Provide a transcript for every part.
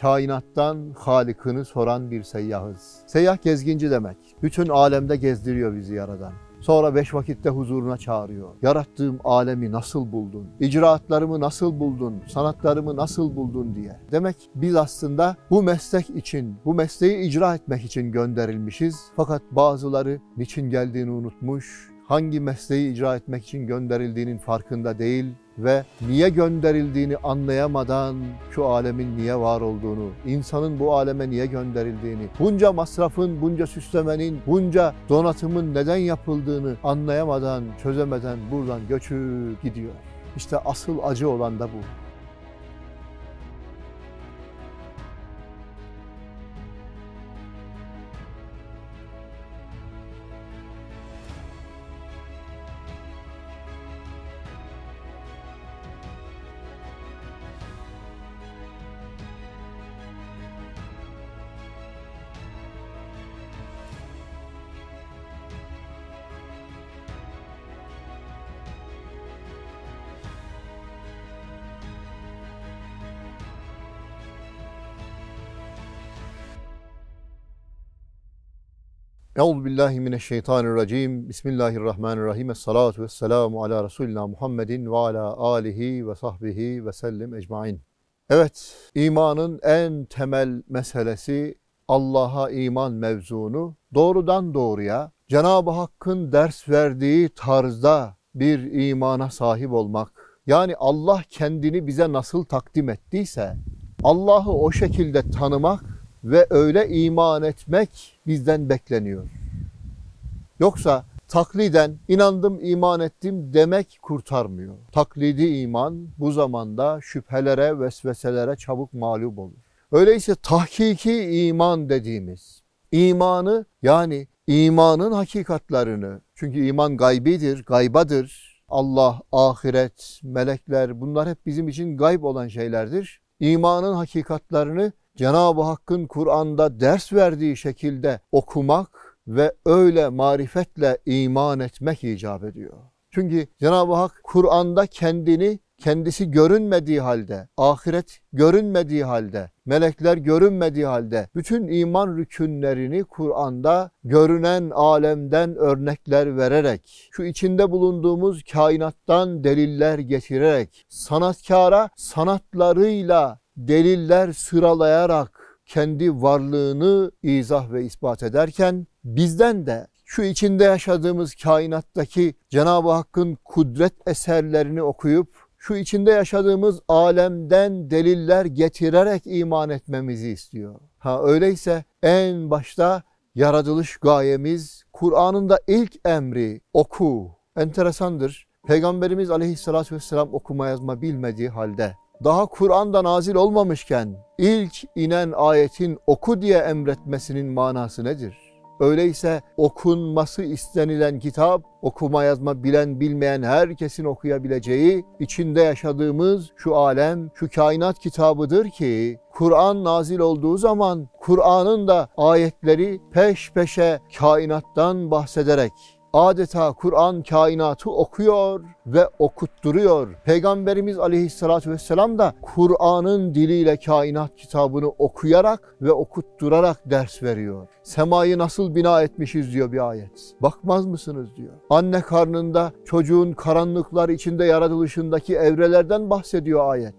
kainattan Halık'ını soran bir seyyahız. Seyyah gezginci demek. Bütün alemde gezdiriyor bizi yaradan. Sonra beş vakitte huzuruna çağırıyor. Yarattığım alemi nasıl buldun? İcraatlarımı nasıl buldun? Sanatlarımı nasıl buldun diye. Demek biz aslında bu meslek için, bu mesleği icra etmek için gönderilmişiz. Fakat bazıları niçin geldiğini unutmuş, hangi mesleği icra etmek için gönderildiğinin farkında değil, ve niye gönderildiğini anlayamadan şu alemin niye var olduğunu, insanın bu aleme niye gönderildiğini, bunca masrafın, bunca süslemenin, bunca donatımın neden yapıldığını anlayamadan, çözemeden buradan göçüp gidiyor. İşte asıl acı olan da bu. Euzu billahi mineşşeytanirracim. Bismillahirrahmanirrahim. Essalatu vesselamu ala Resulina Muhammedin ve ala alihi ve sahbihi ve sellim ecmaîn. Evet, imanın en temel meselesi Allah'a iman mevzunu doğrudan doğruya Cenab-ı Hakk'ın ders verdiği tarzda bir imana sahip olmak. Yani Allah kendini bize nasıl takdim ettiyse Allah'ı o şekilde tanımak ve öyle iman etmek bizden bekleniyor. Yoksa takliden inandım iman ettim demek kurtarmıyor. Taklidi iman bu zamanda şüphelere, vesveselere çabuk mağlup olur. Öyleyse tahkiki iman dediğimiz imanı yani imanın hakikatlarını çünkü iman gaybidir, gaybadır. Allah, ahiret, melekler bunlar hep bizim için gayb olan şeylerdir. İmanın hakikatlarını Cenab-ı Hakk'ın Kur'an'da ders verdiği şekilde okumak ve öyle marifetle iman etmek icap ediyor. Çünkü Cenab-ı Hak Kur'an'da kendini kendisi görünmediği halde, ahiret görünmediği halde, melekler görünmediği halde bütün iman rükünlerini Kur'an'da görünen alemden örnekler vererek, şu içinde bulunduğumuz kainattan deliller getirerek, sanatkara sanatlarıyla deliller sıralayarak kendi varlığını izah ve ispat ederken bizden de şu içinde yaşadığımız kainattaki Cenab-ı Hakk'ın kudret eserlerini okuyup şu içinde yaşadığımız alemden deliller getirerek iman etmemizi istiyor. Ha öyleyse en başta yaratılış gayemiz Kur'an'ın da ilk emri oku. Enteresandır. Peygamberimiz aleyhissalatü vesselam okuma yazma bilmediği halde daha Kur'an'da nazil olmamışken ilk inen ayetin oku diye emretmesinin manası nedir? Öyleyse okunması istenilen kitap, okuma yazma bilen bilmeyen herkesin okuyabileceği, içinde yaşadığımız şu alem, şu kainat kitabıdır ki, Kur'an nazil olduğu zaman Kur'an'ın da ayetleri peş peşe kainattan bahsederek adeta Kur'an kainatı okuyor ve okutturuyor. Peygamberimiz aleyhissalatü vesselam da Kur'an'ın diliyle kainat kitabını okuyarak ve okutturarak ders veriyor. Semayı nasıl bina etmişiz diyor bir ayet. Bakmaz mısınız diyor. Anne karnında çocuğun karanlıklar içinde yaratılışındaki evrelerden bahsediyor ayet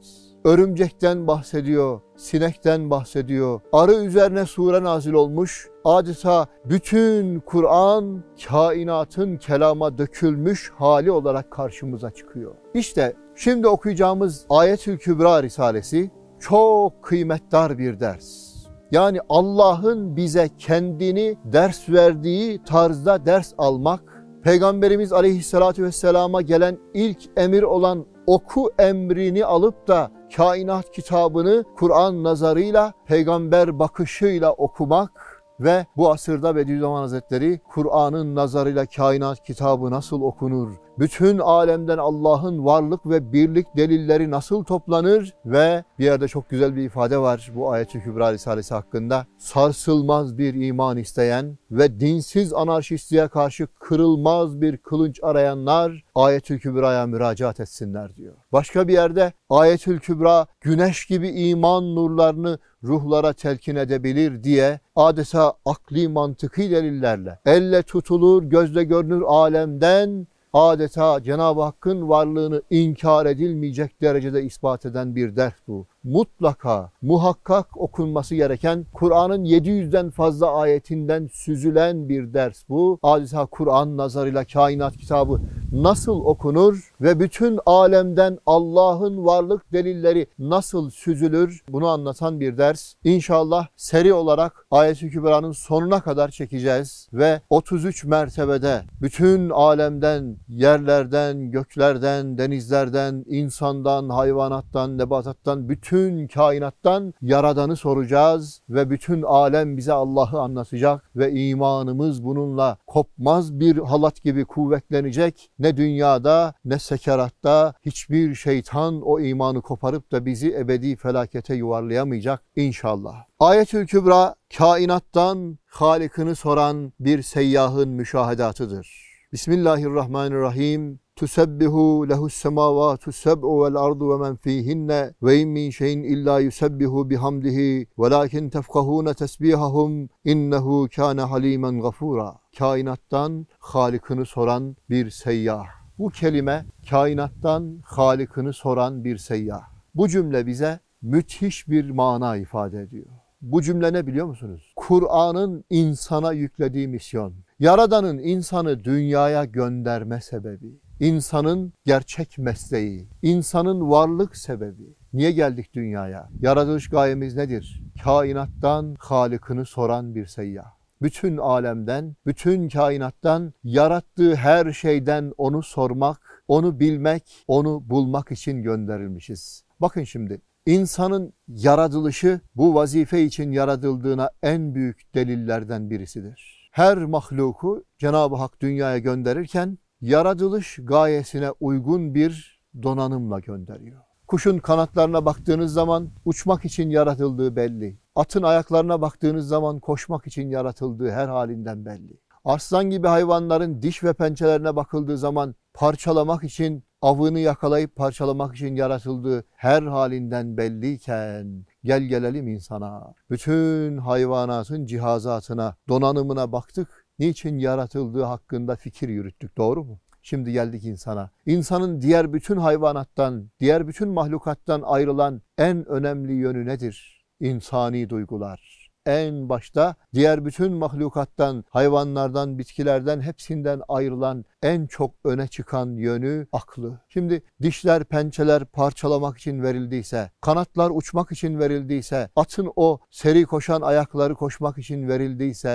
örümcekten bahsediyor, sinekten bahsediyor. Arı üzerine sure nazil olmuş. Adeta bütün Kur'an kainatın kelama dökülmüş hali olarak karşımıza çıkıyor. İşte şimdi okuyacağımız Ayetül Kübra Risalesi çok kıymetdar bir ders. Yani Allah'ın bize kendini ders verdiği tarzda ders almak, Peygamberimiz Aleyhisselatü Vesselam'a gelen ilk emir olan oku emrini alıp da kainat kitabını Kur'an nazarıyla, peygamber bakışıyla okumak ve bu asırda Bediüzzaman Hazretleri Kur'an'ın nazarıyla kainat kitabı nasıl okunur, bütün alemden Allah'ın varlık ve birlik delilleri nasıl toplanır ve bir yerde çok güzel bir ifade var bu ayet-i kübra risalesi hakkında. Sarsılmaz bir iman isteyen ve dinsiz anarşistliğe karşı kırılmaz bir kılınç arayanlar Ayetül Kübra'ya müracaat etsinler diyor. Başka bir yerde Ayetül Kübra güneş gibi iman nurlarını ruhlara telkin edebilir diye adeta akli mantıki delillerle elle tutulur gözle görünür alemden adeta Cenab-ı Hakk'ın varlığını inkar edilmeyecek derecede ispat eden bir dert bu mutlaka muhakkak okunması gereken Kur'an'ın 700'den fazla ayetinden süzülen bir ders bu. Adeta Kur'an nazarıyla kainat kitabı nasıl okunur ve bütün alemden Allah'ın varlık delilleri nasıl süzülür bunu anlatan bir ders. İnşallah seri olarak Ayet-i Kübra'nın sonuna kadar çekeceğiz ve 33 mertebede bütün alemden, yerlerden, göklerden, denizlerden, insandan, hayvanattan, nebatattan bütün bütün kainattan yaradanı soracağız ve bütün alem bize Allah'ı anlatacak ve imanımız bununla kopmaz bir halat gibi kuvvetlenecek. Ne dünyada ne sekeratta hiçbir şeytan o imanı koparıp da bizi ebedi felakete yuvarlayamayacak inşallah. Ayetül Kübra kainattan Halikini soran bir seyyahın müşahedatıdır. Bismillahirrahmanirrahim. Tusebbihu lehu's semavatu seb'u vel ardu ve men fihinne ve in min şeyin illa yusebbihu bihamdihi velakin tefkahuna tesbihahum innehu kâne halimen gafura. Kainattan Halik'ını soran bir seyyah. Bu kelime kainattan Halik'ını soran bir seyyah. Bu cümle bize müthiş bir mana ifade ediyor. Bu cümle ne biliyor musunuz? Kur'an'ın insana yüklediği misyon. Yaradan'ın insanı dünyaya gönderme sebebi insanın gerçek mesleği, insanın varlık sebebi. Niye geldik dünyaya? Yaratılış gayemiz nedir? Kainattan Halık'ını soran bir seyyah bütün alemden, bütün kainattan, yarattığı her şeyden onu sormak, onu bilmek, onu bulmak için gönderilmişiz. Bakın şimdi insanın yaratılışı bu vazife için yaratıldığına en büyük delillerden birisidir. Her mahluku Cenab-ı Hak dünyaya gönderirken yaratılış gayesine uygun bir donanımla gönderiyor. Kuşun kanatlarına baktığınız zaman uçmak için yaratıldığı belli. Atın ayaklarına baktığınız zaman koşmak için yaratıldığı her halinden belli. Arslan gibi hayvanların diş ve pençelerine bakıldığı zaman parçalamak için, avını yakalayıp parçalamak için yaratıldığı her halinden belliyken gel gelelim insana. Bütün hayvanatın cihazatına, donanımına baktık niçin yaratıldığı hakkında fikir yürüttük doğru mu? Şimdi geldik insana. İnsanın diğer bütün hayvanattan, diğer bütün mahlukattan ayrılan en önemli yönü nedir? İnsani duygular en başta diğer bütün mahlukattan, hayvanlardan, bitkilerden hepsinden ayrılan en çok öne çıkan yönü aklı. Şimdi dişler, pençeler parçalamak için verildiyse, kanatlar uçmak için verildiyse, atın o seri koşan ayakları koşmak için verildiyse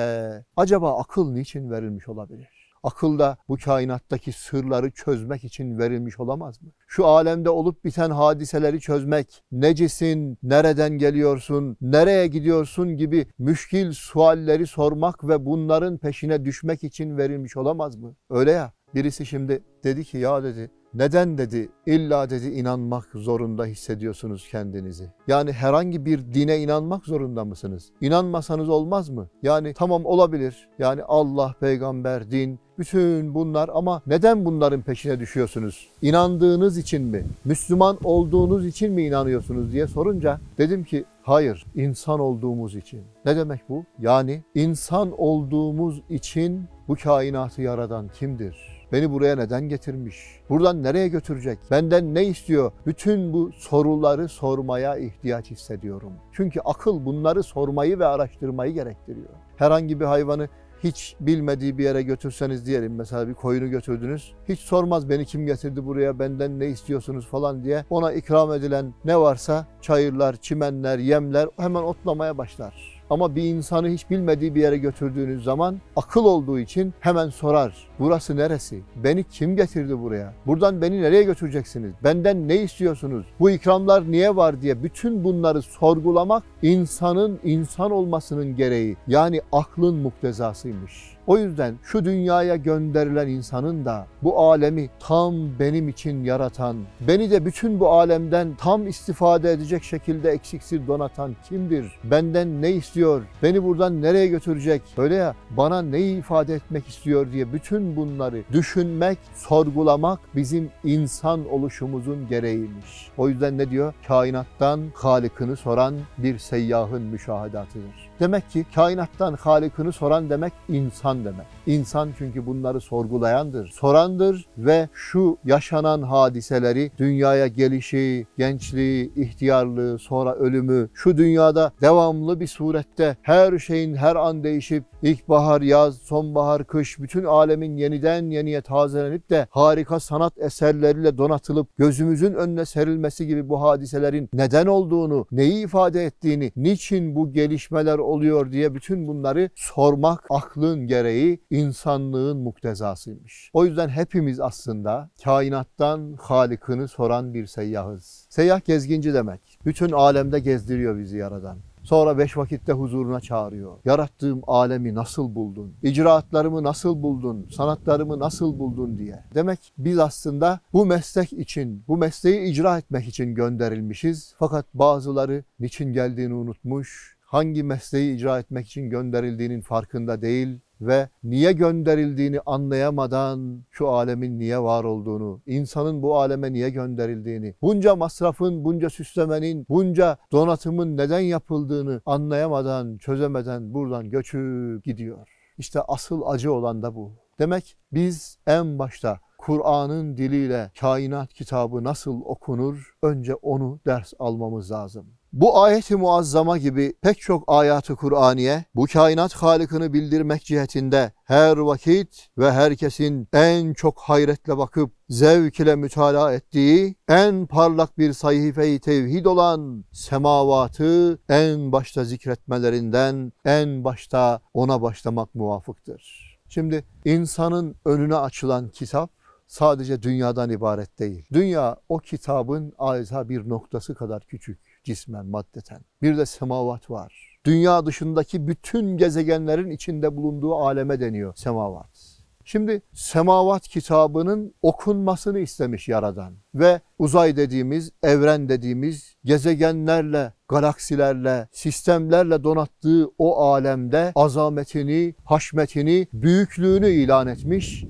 acaba akıl niçin verilmiş olabilir? Akıl da bu kainattaki sırları çözmek için verilmiş olamaz mı? Şu alemde olup biten hadiseleri çözmek, necisin, nereden geliyorsun, nereye gidiyorsun gibi müşkil sualleri sormak ve bunların peşine düşmek için verilmiş olamaz mı? Öyle ya, birisi şimdi dedi ki ya dedi, neden dedi illa dedi inanmak zorunda hissediyorsunuz kendinizi? Yani herhangi bir dine inanmak zorunda mısınız? İnanmasanız olmaz mı? Yani tamam olabilir. Yani Allah, peygamber, din bütün bunlar ama neden bunların peşine düşüyorsunuz? İnandığınız için mi? Müslüman olduğunuz için mi inanıyorsunuz diye sorunca dedim ki hayır insan olduğumuz için. Ne demek bu? Yani insan olduğumuz için bu kainatı yaradan kimdir? Beni buraya neden getirmiş? Buradan nereye götürecek? Benden ne istiyor? Bütün bu soruları sormaya ihtiyaç hissediyorum. Çünkü akıl bunları sormayı ve araştırmayı gerektiriyor. Herhangi bir hayvanı hiç bilmediği bir yere götürseniz diyelim mesela bir koyunu götürdünüz. Hiç sormaz beni kim getirdi buraya, benden ne istiyorsunuz falan diye. Ona ikram edilen ne varsa çayırlar, çimenler, yemler hemen otlamaya başlar. Ama bir insanı hiç bilmediği bir yere götürdüğünüz zaman akıl olduğu için hemen sorar. Burası neresi? Beni kim getirdi buraya? Buradan beni nereye götüreceksiniz? Benden ne istiyorsunuz? Bu ikramlar niye var diye bütün bunları sorgulamak insanın insan olmasının gereği yani aklın muktezasıymış. O yüzden şu dünyaya gönderilen insanın da bu alemi tam benim için yaratan, beni de bütün bu alemden tam istifade edecek şekilde eksiksiz donatan kimdir? Benden ne istiyor? Beni buradan nereye götürecek? Öyle ya bana neyi ifade etmek istiyor diye bütün bunları düşünmek, sorgulamak bizim insan oluşumuzun gereğiymiş. O yüzden ne diyor? Kainattan Halikini soran bir seyyahın müşahedatıdır. Demek ki kainattan Halik'ını soran demek insan demek. İnsan çünkü bunları sorgulayandır, sorandır ve şu yaşanan hadiseleri, dünyaya gelişi, gençliği, ihtiyarlığı, sonra ölümü, şu dünyada devamlı bir surette her şeyin her an değişip ilkbahar, yaz, sonbahar, kış bütün alemin yeniden yeniye tazelenip de harika sanat eserleriyle donatılıp gözümüzün önüne serilmesi gibi bu hadiselerin neden olduğunu, neyi ifade ettiğini, niçin bu gelişmeler oluyor diye bütün bunları sormak aklın gereği insanlığın muktezasıymış. O yüzden hepimiz aslında kainattan Halik'ını soran bir seyyahız. Seyyah gezginci demek. Bütün alemde gezdiriyor bizi yaradan. Sonra beş vakitte huzuruna çağırıyor. Yarattığım alemi nasıl buldun? İcraatlarımı nasıl buldun? Sanatlarımı nasıl buldun diye. Demek biz aslında bu meslek için, bu mesleği icra etmek için gönderilmişiz. Fakat bazıları niçin geldiğini unutmuş, hangi mesleği icra etmek için gönderildiğinin farkında değil ve niye gönderildiğini anlayamadan şu alemin niye var olduğunu, insanın bu aleme niye gönderildiğini, bunca masrafın, bunca süslemenin, bunca donatımın neden yapıldığını anlayamadan, çözemeden buradan göçüp gidiyor. İşte asıl acı olan da bu. Demek biz en başta Kur'an'ın diliyle kainat kitabı nasıl okunur? Önce onu ders almamız lazım. Bu ayeti muazzama gibi pek çok ayatı Kur'aniye bu kainat halikini bildirmek cihetinde her vakit ve herkesin en çok hayretle bakıp zevk ile mütala ettiği en parlak bir sayfeyi tevhid olan semavatı en başta zikretmelerinden en başta ona başlamak muvafıktır. Şimdi insanın önüne açılan kitap sadece dünyadan ibaret değil. Dünya o kitabın adeta bir noktası kadar küçük cismen, maddeten. Bir de semavat var. Dünya dışındaki bütün gezegenlerin içinde bulunduğu aleme deniyor semavat. Şimdi semavat kitabının okunmasını istemiş Yaradan ve uzay dediğimiz, evren dediğimiz gezegenlerle, galaksilerle, sistemlerle donattığı o alemde azametini, haşmetini, büyüklüğünü ilan etmiş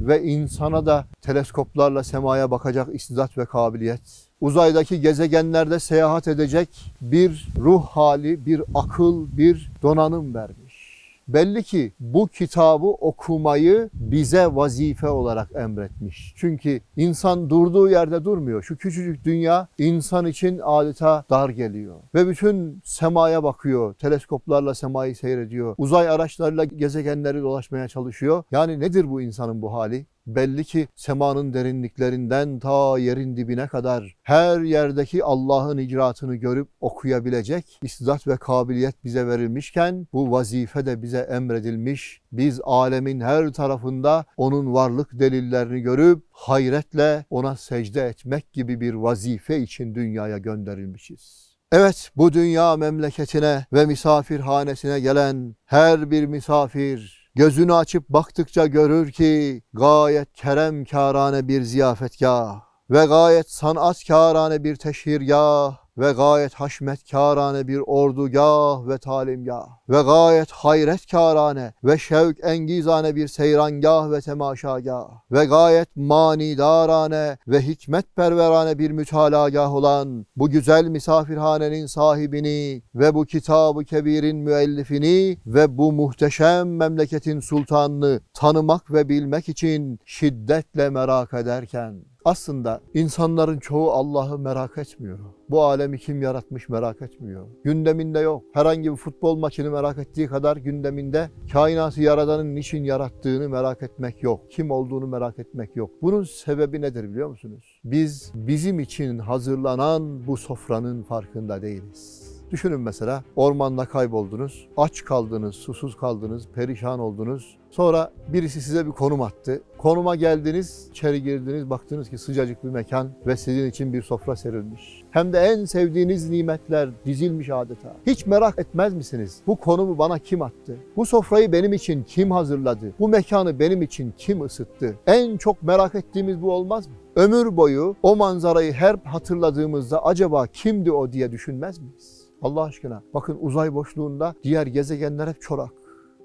ve insana da teleskoplarla semaya bakacak istidat ve kabiliyet, uzaydaki gezegenlerde seyahat edecek bir ruh hali, bir akıl, bir donanım vermiş. Belli ki bu kitabı okumayı bize vazife olarak emretmiş. Çünkü insan durduğu yerde durmuyor. Şu küçücük dünya insan için adeta dar geliyor. Ve bütün semaya bakıyor. Teleskoplarla semayı seyrediyor. Uzay araçlarıyla gezegenleri dolaşmaya çalışıyor. Yani nedir bu insanın bu hali? belli ki semanın derinliklerinden ta yerin dibine kadar her yerdeki Allah'ın icraatını görüp okuyabilecek istidat ve kabiliyet bize verilmişken bu vazife de bize emredilmiş. Biz alemin her tarafında onun varlık delillerini görüp hayretle ona secde etmek gibi bir vazife için dünyaya gönderilmişiz. Evet bu dünya memleketine ve misafirhanesine gelen her bir misafir Gözünü açıp baktıkça görür ki gayet kerem keremkârane bir ziyafetgah ve gayet sanatkârane bir teşhirgah ve gayet haşmetkarane bir ordugah ve talimgah ve gayet hayretkarane ve şevk engizane bir seyrangah ve temaşagah ve gayet manidarane ve hikmet perverane bir mütalagah olan bu güzel misafirhanenin sahibini ve bu kitabı kebirin müellifini ve bu muhteşem memleketin sultanını tanımak ve bilmek için şiddetle merak ederken aslında insanların çoğu Allah'ı merak etmiyor. Bu alemi kim yaratmış merak etmiyor. Gündeminde yok. Herhangi bir futbol maçını merak ettiği kadar gündeminde kainatı yaradanın niçin yarattığını merak etmek yok. Kim olduğunu merak etmek yok. Bunun sebebi nedir biliyor musunuz? Biz bizim için hazırlanan bu sofranın farkında değiliz. Düşünün mesela ormanda kayboldunuz, aç kaldınız, susuz kaldınız, perişan oldunuz. Sonra birisi size bir konum attı. Konuma geldiniz, içeri girdiniz, baktınız ki sıcacık bir mekan ve sizin için bir sofra serilmiş. Hem de en sevdiğiniz nimetler dizilmiş adeta. Hiç merak etmez misiniz? Bu konumu bana kim attı? Bu sofrayı benim için kim hazırladı? Bu mekanı benim için kim ısıttı? En çok merak ettiğimiz bu olmaz mı? Ömür boyu o manzarayı her hatırladığımızda acaba kimdi o diye düşünmez miyiz? Allah aşkına bakın uzay boşluğunda diğer gezegenler hep çorak.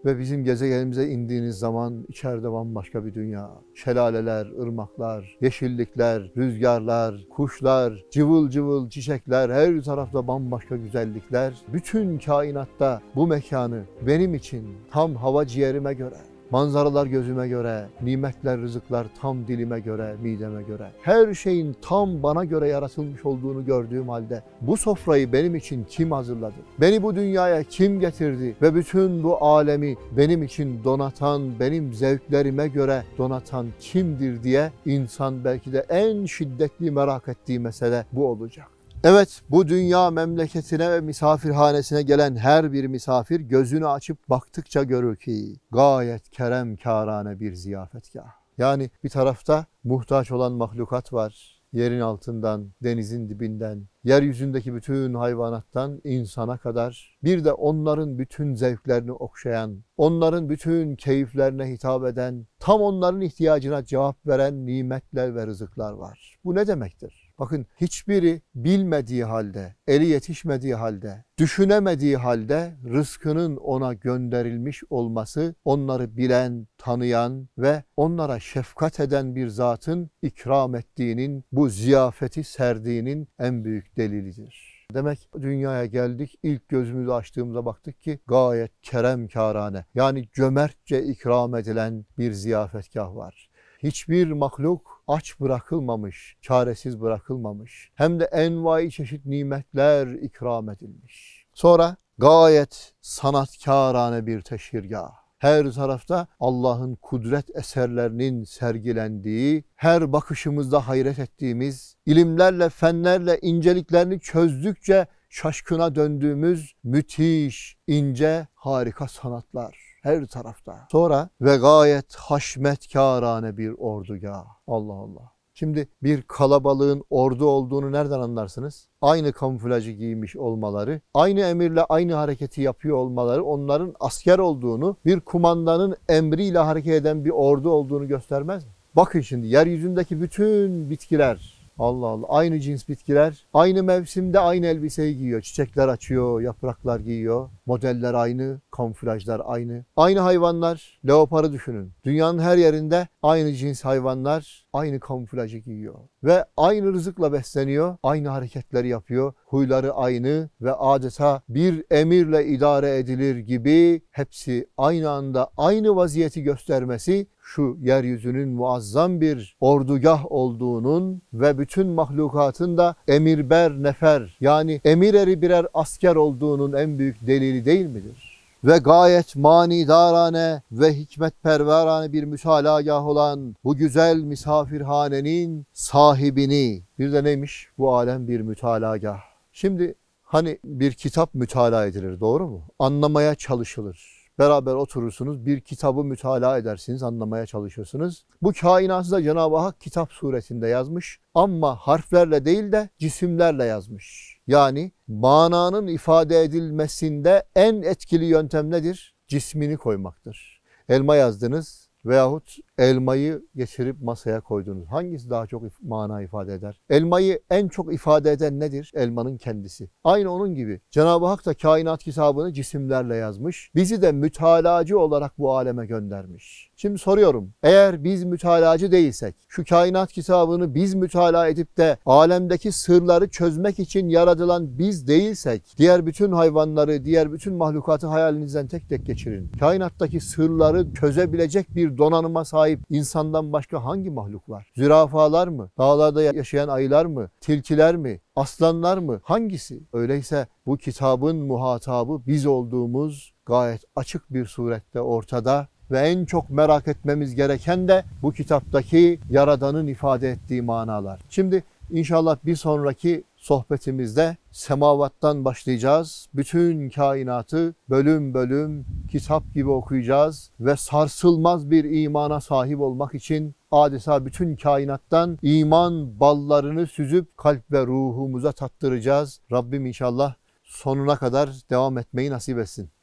Ve bizim gezegenimize indiğiniz zaman içeride bambaşka bir dünya. Şelaleler, ırmaklar, yeşillikler, rüzgarlar, kuşlar, cıvıl cıvıl çiçekler, her tarafta bambaşka güzellikler. Bütün kainatta bu mekanı benim için tam hava ciğerime göre Manzaralar gözüme göre, nimetler, rızıklar tam dilime göre, mideme göre. Her şeyin tam bana göre yaratılmış olduğunu gördüğüm halde bu sofrayı benim için kim hazırladı? Beni bu dünyaya kim getirdi ve bütün bu alemi benim için donatan, benim zevklerime göre donatan kimdir diye insan belki de en şiddetli merak ettiği mesele bu olacak. Evet bu dünya memleketine ve misafirhanesine gelen her bir misafir gözünü açıp baktıkça görür ki gayet kerem karane bir ziyafetgah. Yani bir tarafta muhtaç olan mahlukat var. Yerin altından, denizin dibinden, yeryüzündeki bütün hayvanattan insana kadar bir de onların bütün zevklerini okşayan, onların bütün keyiflerine hitap eden, tam onların ihtiyacına cevap veren nimetler ve rızıklar var. Bu ne demektir? Bakın hiçbiri bilmediği halde, eli yetişmediği halde, düşünemediği halde rızkının ona gönderilmiş olması onları bilen, tanıyan ve onlara şefkat eden bir zatın ikram ettiğinin, bu ziyafeti serdiğinin en büyük delilidir. Demek dünyaya geldik ilk gözümüzü açtığımızda baktık ki gayet keremkarane yani cömertçe ikram edilen bir ziyafetgah var. Hiçbir mahluk aç bırakılmamış, çaresiz bırakılmamış. Hem de envai çeşit nimetler ikram edilmiş. Sonra gayet sanatkarane bir teşhirgah her tarafta Allah'ın kudret eserlerinin sergilendiği, her bakışımızda hayret ettiğimiz, ilimlerle, fenlerle inceliklerini çözdükçe şaşkına döndüğümüz müthiş, ince, harika sanatlar her tarafta. Sonra ve gayet haşmetkârane bir ordugah. Allah Allah. Şimdi bir kalabalığın ordu olduğunu nereden anlarsınız? Aynı kamuflajı giymiş olmaları, aynı emirle aynı hareketi yapıyor olmaları, onların asker olduğunu, bir kumandanın emriyle hareket eden bir ordu olduğunu göstermez mi? Bakın şimdi yeryüzündeki bütün bitkiler, Allah Allah. Aynı cins bitkiler, aynı mevsimde aynı elbiseyi giyiyor. Çiçekler açıyor, yapraklar giyiyor. Modeller aynı, kamuflajlar aynı. Aynı hayvanlar, leoparı düşünün. Dünyanın her yerinde aynı cins hayvanlar aynı kamuflajı giyiyor. Ve aynı rızıkla besleniyor, aynı hareketleri yapıyor. Huyları aynı ve adeta bir emirle idare edilir gibi hepsi aynı anda aynı vaziyeti göstermesi şu yeryüzünün muazzam bir ordugah olduğunun ve bütün mahlukatın da emirber nefer yani emir eri birer asker olduğunun en büyük delili delili değil midir? Ve gayet manidarane ve hikmet perverane bir müsalagah olan bu güzel misafirhanenin sahibini. Bir de neymiş? Bu alem bir mütalagah. Şimdi hani bir kitap mütala edilir doğru mu? Anlamaya çalışılır beraber oturursunuz, bir kitabı mütalaa edersiniz, anlamaya çalışırsınız. Bu kainatı da Cenab-ı Hak kitap suretinde yazmış ama harflerle değil de cisimlerle yazmış. Yani mananın ifade edilmesinde en etkili yöntem nedir? Cismini koymaktır. Elma yazdınız veyahut elmayı geçirip masaya koydunuz. Hangisi daha çok if mana ifade eder? Elmayı en çok ifade eden nedir? Elmanın kendisi. Aynı onun gibi Cenab-ı Hak da kainat kitabını cisimlerle yazmış. Bizi de mütalacı olarak bu aleme göndermiş. Şimdi soruyorum. Eğer biz mütalacı değilsek, şu kainat kitabını biz mütala edip de alemdeki sırları çözmek için yaratılan biz değilsek, diğer bütün hayvanları, diğer bütün mahlukatı hayalinizden tek tek geçirin. Kainattaki sırları çözebilecek bir donanıma sahip sahip insandan başka hangi mahluk var? Zürafalar mı? Dağlarda yaşayan ayılar mı? Tilkiler mi? Aslanlar mı? Hangisi? Öyleyse bu kitabın muhatabı biz olduğumuz gayet açık bir surette ortada ve en çok merak etmemiz gereken de bu kitaptaki Yaradan'ın ifade ettiği manalar. Şimdi İnşallah bir sonraki sohbetimizde semavattan başlayacağız. Bütün kainatı bölüm bölüm kitap gibi okuyacağız ve sarsılmaz bir imana sahip olmak için adeta bütün kainattan iman ballarını süzüp kalp ve ruhumuza tattıracağız. Rabbim inşallah sonuna kadar devam etmeyi nasip etsin.